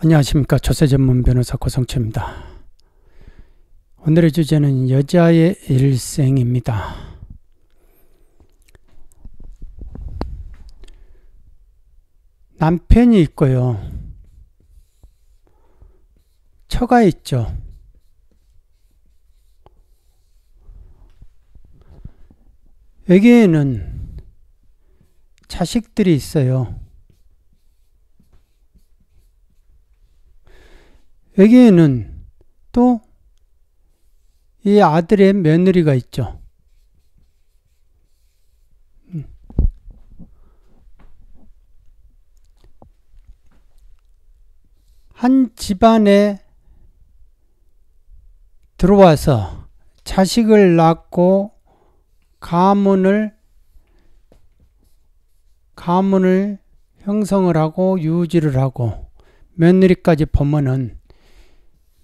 안녕하십니까 조세 전문 변호사 고성채입니다. 오늘의 주제는 여자의 일생입니다. 남편이 있고요. 처가 있죠. 여기에는 자식들이 있어요. 여기에는 또 이 아들의 며느리가 있죠. 한 집안에 들어와서 자식을 낳고 가문을 가문을 형성을 하고 유지를 하고 며느리까지 보면은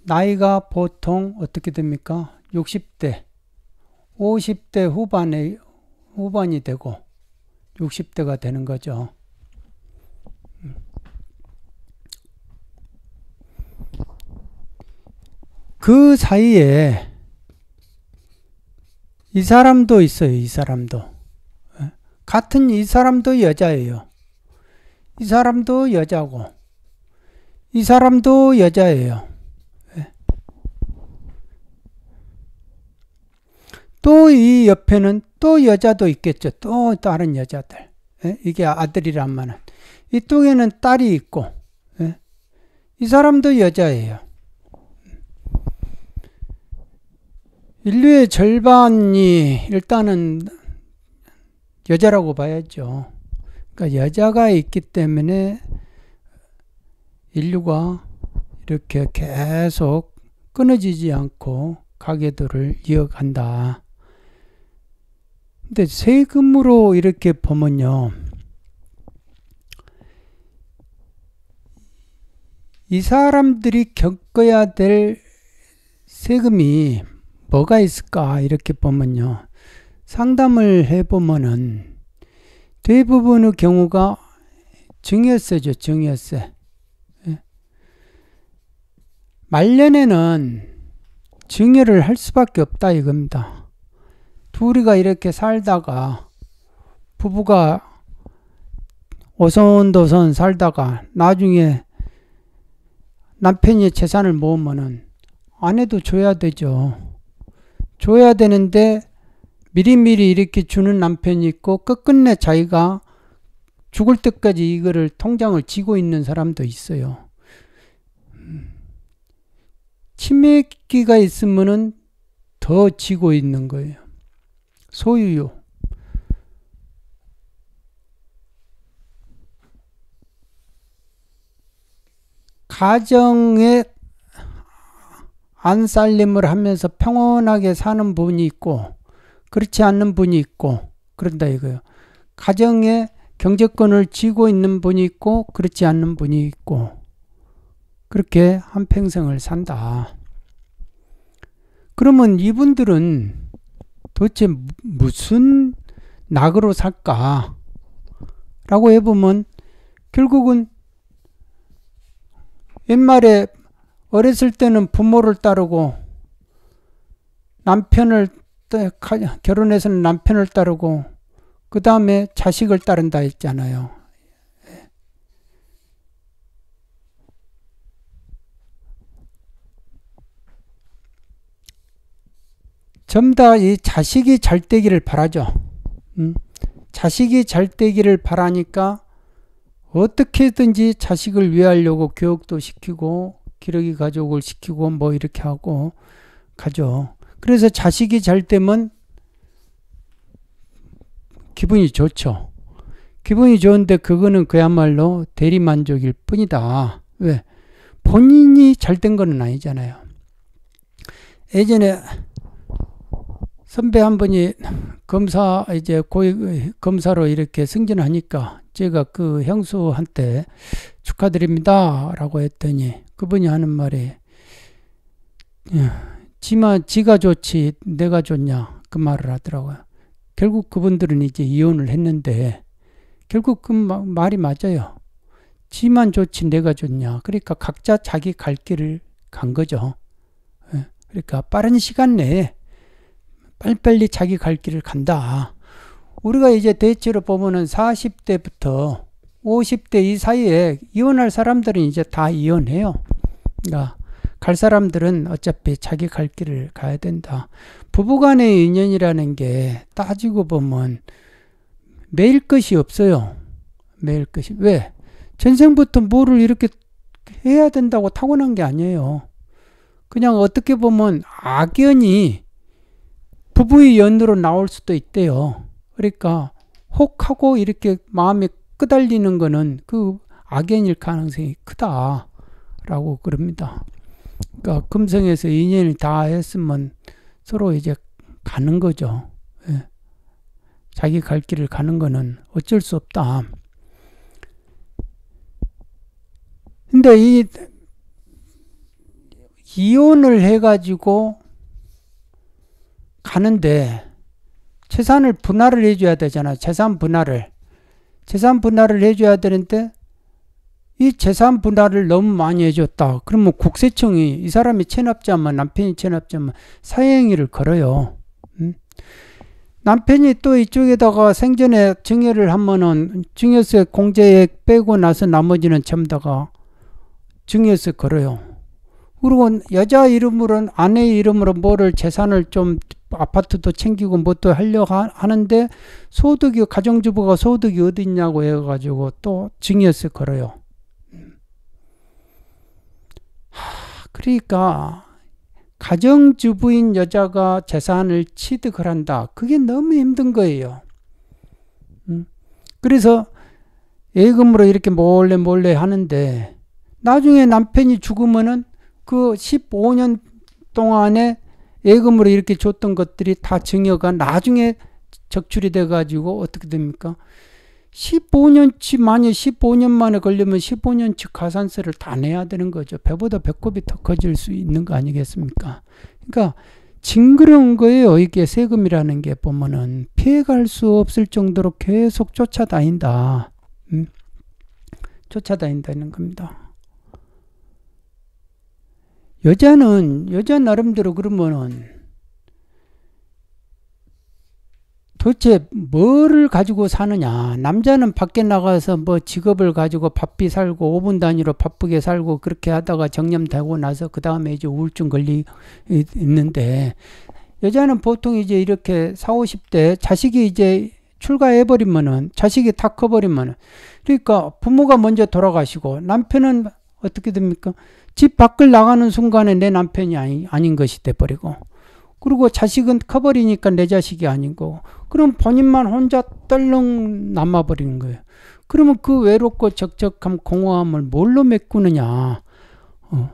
나이가 보통 어떻게 됩니까? 60대, 50대 후반에, 후반이 되고 60대가 되는 거죠. 그 사이에 이 사람도 있어요, 이 사람도. 같은 이 사람도 여자예요. 이 사람도 여자고, 이 사람도 여자예요. 또이 옆에는 또 여자도 있겠죠. 또 다른 여자들. 예? 이게 아들이란말은. 이쪽에는 딸이 있고, 예? 이 사람도 여자예요. 인류의 절반이 일단은 여자라고 봐야죠. 그러니까 여자가 있기 때문에 인류가 이렇게 계속 끊어지지 않고 가계도를 이어간다. 근데 세금으로 이렇게 보면요. 이 사람들이 겪어야 될 세금이 뭐가 있을까 이렇게 보면요. 상담을 해보면은 대부분의 경우가 증여세죠. 증여세. 예. 말년에는 증여를 할 수밖에 없다 이겁니다. 둘이가 이렇게 살다가 부부가 오선도선 살다가 나중에 남편이 재산을 모으면은 아내도 줘야 되죠. 줘야 되는데 미리미리 이렇게 주는 남편이 있고 끝끝내 자기가 죽을 때까지 이거를 통장을 쥐고 있는 사람도 있어요. 치매기가 있으면은 더쥐고 있는 거예요. 소유요. 가정에 안살림을 하면서 평온하게 사는 분이 있고 그렇지 않는 분이 있고 그런다 이거예요. 가정에 경제권을 쥐고 있는 분이 있고 그렇지 않는 분이 있고 그렇게 한평생을 산다. 그러면 이분들은 도대체 무슨 낙으로 살까? 라고 해보면 결국은 옛말에 어렸을 때는 부모를 따르고 남편을 결혼해서는 남편을 따르고 그 다음에 자식을 따른다 했잖아요. 전부 다이 자식이 잘 되기를 바라죠. 음? 자식이 잘 되기를 바라니까 어떻게든지 자식을 위하려고 교육도 시키고 기러기 가족을 시키고 뭐 이렇게 하고 가죠. 그래서 자식이 잘 되면 기분이 좋죠. 기분이 좋은데 그거는 그야말로 대리만족일 뿐이다. 왜? 본인이 잘된 거는 아니잖아요. 예전에 선배 한 분이 검사 이제 고위 검사로 이렇게 승진하니까 제가 그 형수한테 축하드립니다라고 했더니 그분이 하는 말이 예, 지만 지가 좋지 내가 좋냐 그 말을 하더라고요. 결국 그분들은 이제 이혼을 했는데 결국 그 말이 맞아요. 지만 좋지 내가 좋냐. 그러니까 각자 자기 갈 길을 간 거죠. 예, 그러니까 빠른 시간 내에 빨리빨리 자기 갈 길을 간다. 우리가 이제 대체로 보면은 40대부터 50대 이 사이에 이혼할 사람들은 이제 다 이혼해요. 그러니까 갈 사람들은 어차피 자기 갈 길을 가야 된다. 부부간의 인연이라는 게 따지고 보면 매일 것이 없어요. 매일 것이 왜 전생부터 뭐를 이렇게 해야 된다고 타고난 게 아니에요. 그냥 어떻게 보면 악연이 부부의 연으로 나올 수도 있대요. 그러니까 혹 하고 이렇게 마음이 끄달리는 거는 그 악연일 가능성이 크다라고 그럽니다. 그러니까 금성에서 인연을 다 했으면 서로 이제 가는 거죠. 예. 자기 갈 길을 가는 거는 어쩔 수 없다. 근데 이 이혼을 해가지고 하는데 재산을 분할을 해줘야 되잖아. 재산 분할을. 재산 분할을 해줘야 되는데 이 재산 분할을 너무 많이 해줬다. 그러면 국세청이 이 사람이 체납자면 남편이 체납자면 사행위를 걸어요. 음? 남편이 또 이쪽에다가 생전에 증여를 하면은 증여세 공제액 빼고 나서 나머지는 전부 다가 증여세 걸어요. 그리고 여자 이름으로는 아내 이름으로 뭐를 재산을 좀 아파트도 챙기고 뭣도 하려고 하는데 소득이 가정주부가 소득이 어디 있냐고 해가지고 또 증여세 걸어요. 하, 그러니까 가정주부인 여자가 재산을 취득을 한다. 그게 너무 힘든 거예요. 음? 그래서 예금으로 이렇게 몰래 몰래 하는데 나중에 남편이 죽으면은 그 15년 동안에 예금으로 이렇게 줬던 것들이 다 증여가 나중에 적출이 돼가지고 어떻게 됩니까? 15년치 만약 15년 만에 걸리면 15년치 가산세를 다 내야 되는 거죠. 배보다 배꼽이 더 커질 수 있는 거 아니겠습니까? 그러니까 징그러운 거예요. 이게 세금이라는 게 보면은 피해갈 수 없을 정도로 계속 쫓아다닌다. 음? 쫓아다닌다는 겁니다. 여자는 여자 나름대로 그러면은 도대체 뭐를 가지고 사느냐 남자는 밖에 나가서 뭐 직업을 가지고 바삐 살고 5분 단위로 바쁘게 살고 그렇게 하다가 정념되고 나서 그 다음에 이제 우울증 걸리 있는데 여자는 보통 이제 이렇게 4, 0 50대 자식이 이제 출가해 버리면은 자식이 다 커버리면은 그러니까 부모가 먼저 돌아가시고 남편은 어떻게 됩니까? 집 밖을 나가는 순간에 내 남편이 아니, 아닌 것이 돼버리고 그리고 자식은 커버리니까 내 자식이 아닌 거고 그럼 본인만 혼자 떨렁 남아버리는 거예요. 그러면 그 외롭고 적적함 공허함을 뭘로 메꾸느냐 어.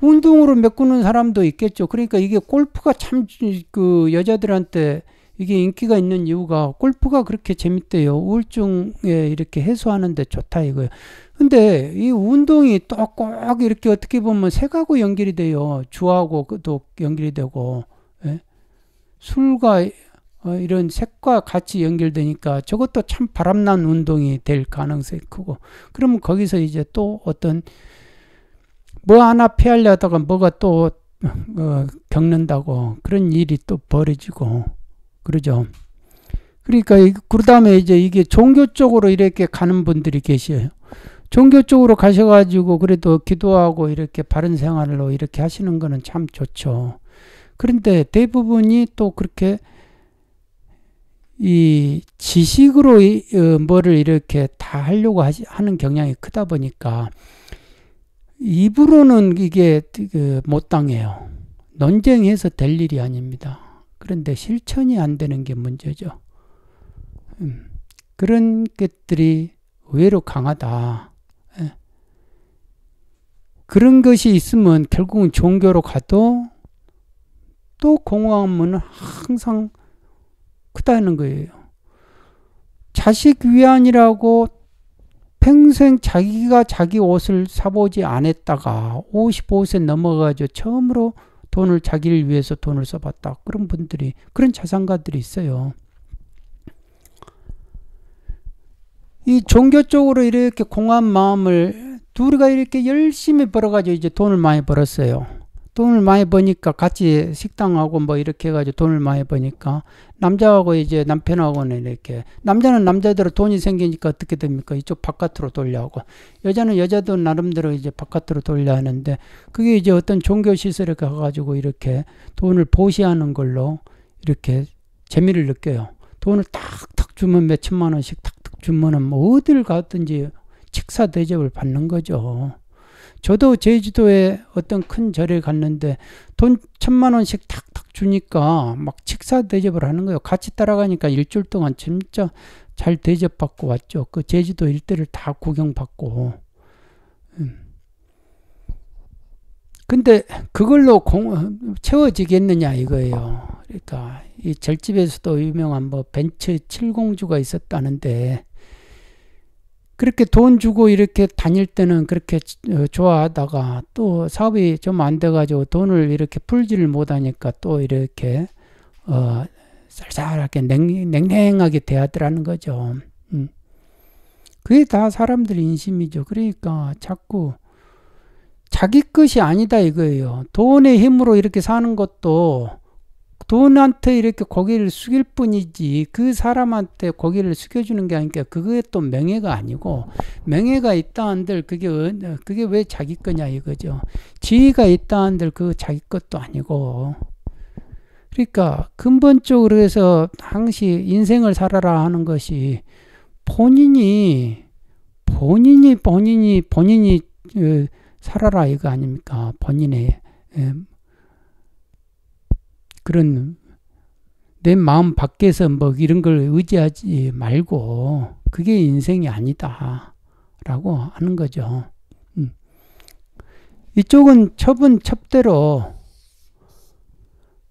운동으로 메꾸는 사람도 있겠죠. 그러니까 이게 골프가 참 그 여자들한테 이게 인기가 있는 이유가 골프가 그렇게 재밌대요. 우울증에 이렇게 해소하는데 좋다 이거예요. 근데 이 운동이 또 꼭 이렇게 어떻게 보면 색하고 연결이 돼요. 주하고 그또 연결이 되고 예? 술과 어, 이런 색과 같이 연결되니까 저것도 참 바람난 운동이 될 가능성이 크고 그러면 거기서 이제 또 어떤 뭐 하나 피하려다가 뭐가 또 어, 겪는다고 그런 일이 또 벌어지고 그러죠. 그러니까 그 다음에 이제 이게 종교 쪽으로 이렇게 가는 분들이 계셔요. 종교 쪽으로 가셔가지고 그래도 기도하고 이렇게 바른 생활로 이렇게 하시는 거는 참 좋죠. 그런데 대부분이 또 그렇게 이 지식으로 이, 어, 뭐를 이렇게 다 하려고 하시, 하는 경향이 크다 보니까 입으로는 이게 그, 못 당해요. 논쟁해서 될 일이 아닙니다. 그런데 실천이 안 되는 게 문제죠. 음, 그런 것들이 의외로 강하다. 예. 그런 것이 있으면 결국은 종교로 가도 또 공허함은 항상 크다는 거예요. 자식 위안이라고 평생 자기가 자기 옷을 사보지 않았다가 55세 넘어가지고 처음으로 돈을 자기를 위해서 돈을 써봤다. 그런 분들이, 그런 자산가들이 있어요. 이 종교 쪽으로 이렇게 공한 마음을 둘이가 이렇게 열심히 벌어가지고 이제 돈을 많이 벌었어요. 돈을 많이 버니까 같이 식당하고 뭐 이렇게 해가지고 돈을 많이 버니까 남자하고 이제 남편하고는 이렇게 남자는 남자대로 돈이 생기니까 어떻게 됩니까? 이쪽 바깥으로 돌려 하고 여자는 여자도 나름대로 이제 바깥으로 돌려 하는데 그게 이제 어떤 종교 시설에 가가지고 이렇게 돈을 보시하는 걸로 이렇게 재미를 느껴요. 돈을 탁탁 주면 몇 천만 원씩 탁탁 주면은 뭐 어딜 가든지 식사 대접을 받는 거죠. 저도 제주도에 어떤 큰 절에 갔는데 돈 천만 원씩 탁탁 주니까 막 식사 대접을 하는 거예요. 같이 따라가니까 일주일 동안 진짜 잘 대접받고 왔죠. 그 제주도 일대를 다 구경받고. 음. 근데 그걸로 공, 채워지겠느냐 이거예요. 그러니까 이 절집에서도 유명한 뭐 벤츠 7 0주가 있었다는데 그렇게 돈 주고 이렇게 다닐 때는 그렇게 어, 좋아하다가 또 사업이 좀 안 돼가지고 돈을 이렇게 풀지를 못하니까 또 이렇게 어, 쌀쌀하게 냉, 냉랭하게 대하더라는 거죠. 음. 그게 다 사람들 인심이죠. 그러니까 자꾸 자기 것이 아니다 이거예요. 돈의 힘으로 이렇게 사는 것도 돈한테 이렇게 고개를 숙일 뿐이지 그 사람한테 고개를 숙여주는 게 아니니까 그게 또 명예가 아니고 명예가 있다 한들 그게 어, 그게 왜 자기 거냐 이거죠 지위가 있다 한들 그 자기 것도 아니고 그러니까 근본적으로 해서 항시 인생을 살아라 하는 것이 본인이 본인이 본인이 본인이 어, 살아라 이거 아닙니까 본인의 그런 내 마음 밖에서 뭐 이런 걸 의지하지 말고 그게 인생이 아니다 라고 하는 거죠. 음. 이쪽은 첩은 첩대로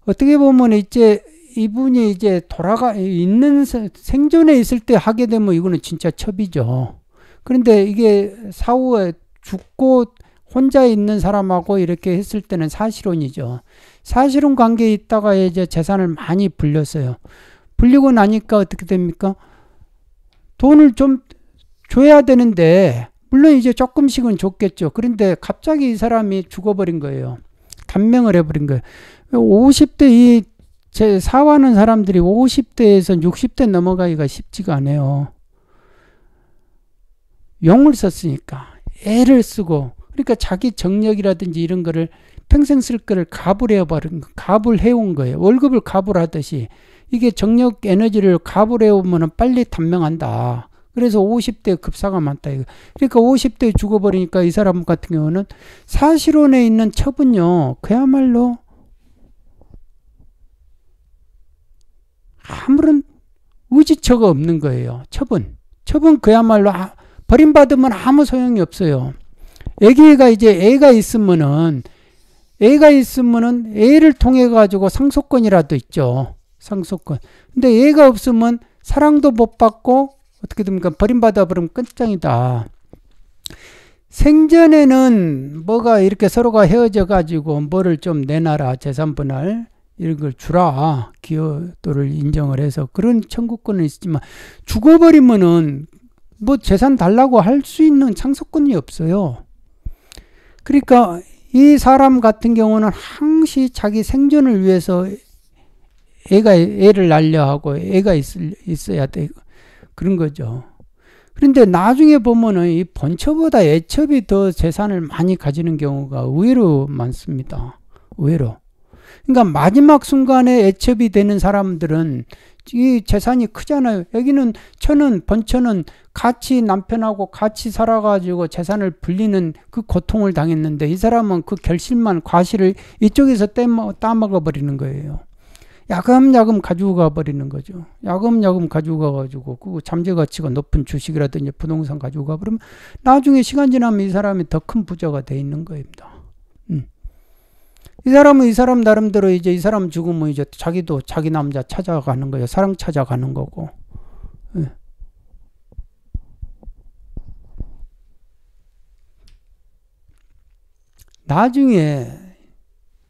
어떻게 보면 이제 이분이 이제 돌아가 있는 생존에 있을 때 하게 되면 이거는 진짜 첩이죠. 그런데 이게 사후에 죽고 혼자 있는 사람하고 이렇게 했을 때는 사실혼이죠. 사실혼 관계에 있다가 이제 재산을 많이 불렸어요. 불리고 나니까 어떻게 됩니까? 돈을 좀 줘야 되는데, 물론 이제 조금씩은 줬겠죠. 그런데 갑자기 이 사람이 죽어버린 거예요. 단명을 해버린 거예요. 50대 이 제 사와는 사람들이 50대에서 60대 넘어가기가 쉽지가 않아요. 용을 썼으니까 애를 쓰고 그러니까 자기 정력이라든지 이런 거를 평생 쓸 거를 갑을 해 버린 가불해 온 거예요. 월급을 가불하듯이 이게 정력 에너지를 가불해 오면 빨리 단명한다. 그래서 50대 급사가 많다 이거. 그러니까 50대 죽어버리니까 이 사람 같은 경우는 사실혼에 있는 첩은요. 그야말로 아무런 의지처가 없는 거예요. 첩은 첩은 그야말로 아, 버림받으면 아무 소용이 없어요. 애기가 이제 애가 있으면은 애가 있으면은 애를 통해 가지고 상속권이라도 있죠. 상속권. 근데 애가 없으면 사랑도 못 받고 어떻게 됩니까? 버림받아 버리면 끝장이다. 생전에는 뭐가 이렇게 서로가 헤어져 가지고 뭐를 좀 내놔라 재산 분할 이런 걸 주라 기여도를 인정을 해서 그런 청구권은 있지만 죽어버리면은 뭐 재산 달라고 할 수 있는 상속권이 없어요. 그러니까 이 사람 같은 경우는 항시 자기 생존을 위해서 애가 애를 날려 하고 애가 있을, 있어야 돼 그런 거죠. 그런데 나중에 보면은 이 본처보다 애첩이 더 재산을 많이 가지는 경우가 의외로 많습니다. 의외로. 그러니까 마지막 순간에 애첩이 되는 사람들은 이 재산이 크잖아요. 여기는 천은 번처는 같이 남편하고 같이 살아가지고 재산을 불리는 그 고통을 당했는데 이 사람은 그 결실만 과실을 이쪽에서 따먹어 버리는 거예요. 야금야금 가지고 가버리는 거죠. 야금야금 가지고 가가지고 그 잠재 가치가 높은 주식이라든지 부동산 가지고 가버리면 나중에 시간 지나면 이 사람이 더 큰 부자가 돼 있는 겁니다. 음. 이 사람은 이 사람 나름대로 이제 이 사람 죽으면 이제 자기도 자기 남자 찾아가는 거예요. 사랑 찾아가는 거고. 나중에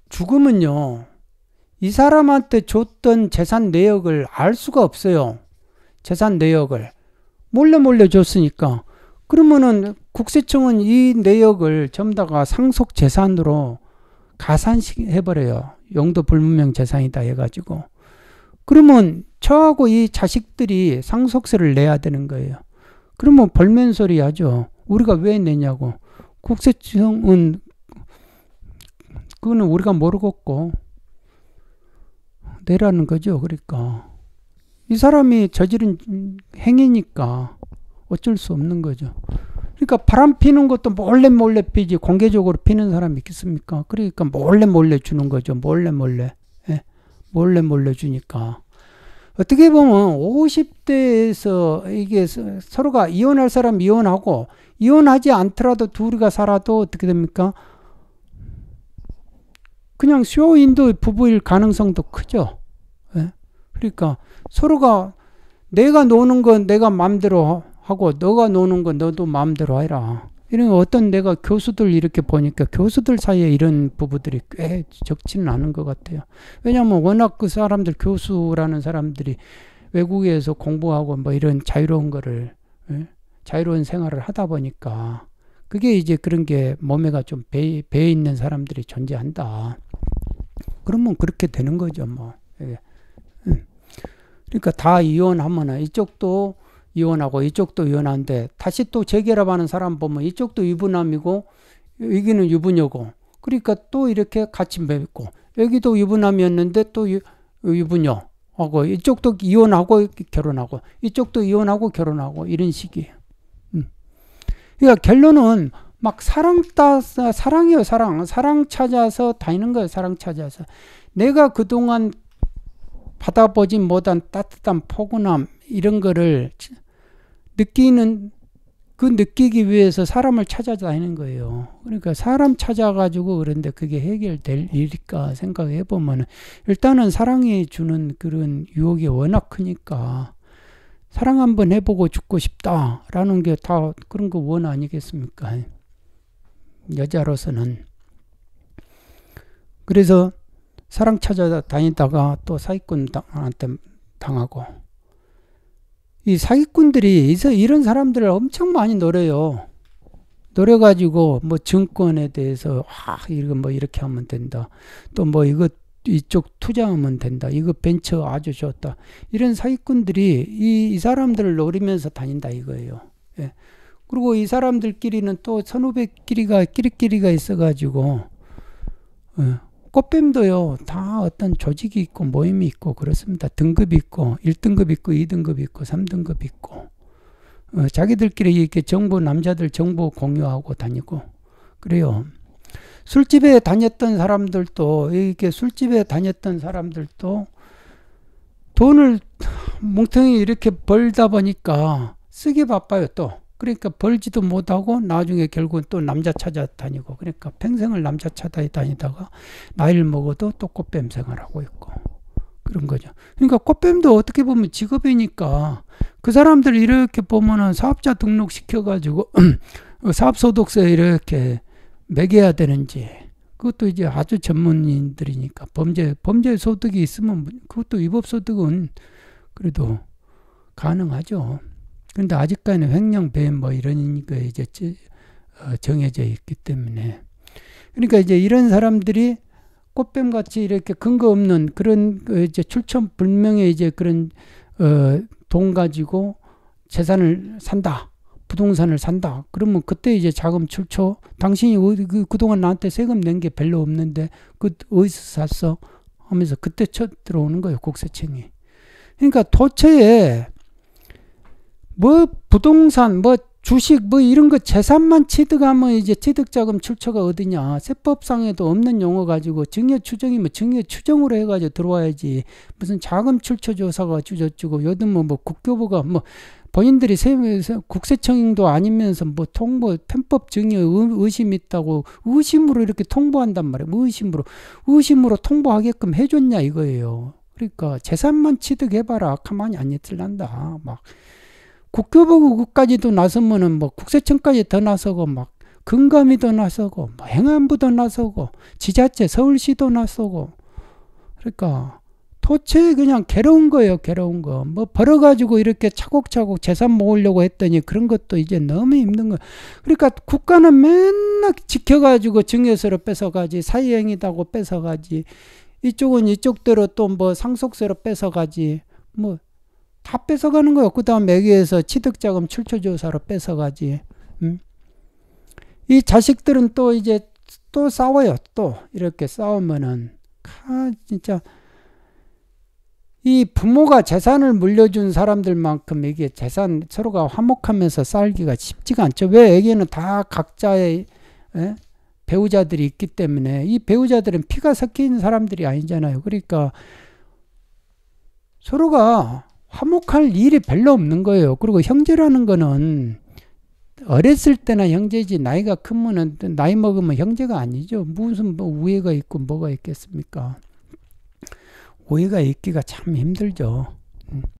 죽으면요. 이 사람한테 줬던 재산 내역을 알 수가 없어요. 재산 내역을. 몰래 몰래 줬으니까. 그러면은 국세청은 이 내역을 전다가 부 상속 재산으로 가산해버려요. 용도 불문명 재산이다 해가지고. 그러면 저하고 이 자식들이 상속세를 내야 되는 거예요. 그러면 벌면 소리 하죠. 우리가 왜 내냐고. 국세청은 그거는 우리가 모르겠고 내라는 거죠. 그러니까 이 사람이 저지른 행위니까 어쩔 수 없는 거죠. 그러니까 바람 피는 것도 몰래 몰래 피지 공개적으로 피는 사람이 있겠습니까? 그러니까 몰래 몰래 주는 거죠. 몰래 몰래. 예. 몰래 몰래 주니까. 어떻게 보면 50대에서 이게 서로가 이혼할 사람 이혼하고 이혼하지 않더라도 둘이가 살아도 어떻게 됩니까? 그냥 쇼인도 부부일 가능성도 크죠. 예? 그러니까 서로가 내가 노는 건 내가 마음대로 하고 너가 노는 건 너도 마음대로 해라. 이런 어떤 내가 교수들 이렇게 보니까 교수들 사이에 이런 부부들이 꽤 적지는 않은 것 같아요. 왜냐하면 워낙 그 사람들 교수라는 사람들이 외국에서 공부하고 뭐 이런 자유로운 거를 예? 자유로운 생활을 하다 보니까 그게 이제 그런 게 몸에가 좀 배, 배 있는 사람들이 존재한다. 그러면 그렇게 되는 거죠, 뭐. 예. 예. 그러니까 다 이혼하면 이쪽도 이혼하고 이쪽도 이혼한데 다시 또 재결합하는 사람 보면 이쪽도 유부남이고 여기는 유부녀고 그러니까 또 이렇게 같이 맺고 여기도 유부남이었는데 또 유, 유부녀 하고 이쪽도 이혼하고 결혼하고 이쪽도 이혼하고 결혼하고 이런 식이에요. 음. 그러니까 결론은 막 사랑 따 사랑이요 사랑 사랑 찾아서 다니는 거예요 사랑 찾아서 내가 그동안 받아보지 못한 따뜻한 포근함 이런 거를 느끼는 그 느끼기 위해서 사람을 찾아다니는 거예요. 그러니까 사람 찾아가지고 그런데 그게 해결될 일일까 생각해 보면은 일단은 사랑이 주는 그런 유혹이 워낙 크니까 사랑 한번 해보고 죽고 싶다라는 게 다 그런 거 원 아니겠습니까? 여자로서는 그래서 사랑 찾아다니다가 또 사기꾼한테 당하고 이 사기꾼들이 이런 사람들을 엄청 많이 노려요. 노려가지고 뭐 증권에 대해서 아 이거 뭐 이렇게 하면 된다. 또 뭐 이거 이쪽 투자하면 된다. 이거 벤처 아주 좋다. 이런 사기꾼들이 이, 이 사람들을 노리면서 다닌다 이거예요. 예. 그리고 이 사람들끼리는 또 선후배끼리가 끼리끼리가 있어가지고 어, 꽃뱀도요 다 어떤 조직이 있고 모임이 있고 그렇습니다. 등급 있고 1등급 있고 2등급 있고 3등급 있고 어, 자기들끼리 이렇게 정보 남자들 정보 공유하고 다니고 그래요. 술집에 다녔던 사람들도 이렇게 술집에 다녔던 사람들도 돈을 뭉텅이 이렇게 벌다 보니까 쓰기 바빠요 또 그러니까 벌지도 못하고 나중에 결국은 또 남자 찾아다니고 그러니까 평생을 남자 찾아다니다가 나이를 먹어도 또 꽃뱀 생활하고 있고 그런 거죠. 그러니까 꽃뱀도 어떻게 보면 직업이니까 그 사람들 이렇게 보면은 사업자 등록시켜가지고 사업소득세 이렇게 매겨야 되는지 그것도 이제 아주 전문인들이니까 범죄 범죄 소득이 있으면 뭐 그것도 위법 소득은 그래도 가능하죠. 근데 아직까지는 횡령, 배임 뭐 이런 거 이제 어, 정해져 있기 때문에 그러니까 이제 이런 사람들이 꽃뱀 같이 이렇게 근거 없는 그런 그 이제 출처 불명의 이제 그런 어 돈 가지고 재산을 산다. 부동산을 산다. 그러면 그때 이제 자금 출처 당신이 어, 그, 그동안 나한테 세금 낸 게 별로 없는데 그 어디서 샀어? 하면서 그때 쳐 들어오는 거예요. 국세청이. 그러니까 도처에 뭐 부동산 뭐 주식 뭐 이런 거 재산만 취득하면 이제 취득자금 출처가 어디냐 세법상에도 없는 용어 가지고 증여 추정이면 뭐 증여 추정으로 해가지고 들어와야지 무슨 자금 출처 조사가 주저주고 요즘 뭐, 뭐 국교부가 뭐 본인들이 세무에서 국세청도 아니면서 뭐 통보 뭐 편법 증여 의심 있다고 의심으로 이렇게 통보한단 말이에요 뭐 의심으로 의심으로 통보하게끔 해줬냐 이거예요 그러니까 재산만 취득해봐라 가만히 안 있을란다 막. 국교부국까지도 나서면은 뭐 국세청까지 더 나서고 막 금감위도 나서고 뭐 행안부도 나서고 지자체 서울시도 나서고 그러니까 도체 그냥 괴로운 거예요 괴로운 거 뭐 벌어가지고 이렇게 차곡차곡 재산 모으려고 했더니 그런 것도 이제 너무 힘든 거 그러니까 국가는 맨날 지켜가지고 증여세로 뺏어가지 사이행이다고 뺏어가지 이쪽은 이쪽대로 또 뭐 상속세로 뺏어가지 뭐다 뺏어가는 거예요. 그 다음 매기에서 취득자금 출처조사로 뺏어가지. 음? 이 자식들은 또 이제 또 싸워요. 또 이렇게 싸우면은 아 진짜 이 부모가 재산을 물려준 사람들만큼 이게 재산 서로가 화목하면서 살기가 쉽지가 않죠. 왜 애기는 다 각자의 에? 예? 배우자들이 있기 때문에 이 배우자들은 피가 섞인 사람들이 아니잖아요. 그러니까 서로가 화목할 일이 별로 없는 거예요. 그리고 형제라는 거는 어렸을 때나 형제지 나이가 크면은 나이 먹으면 형제가 아니죠. 무슨 뭐 우애가 있고 뭐가 있겠습니까? 우애가 있기가 참 힘들죠. 음.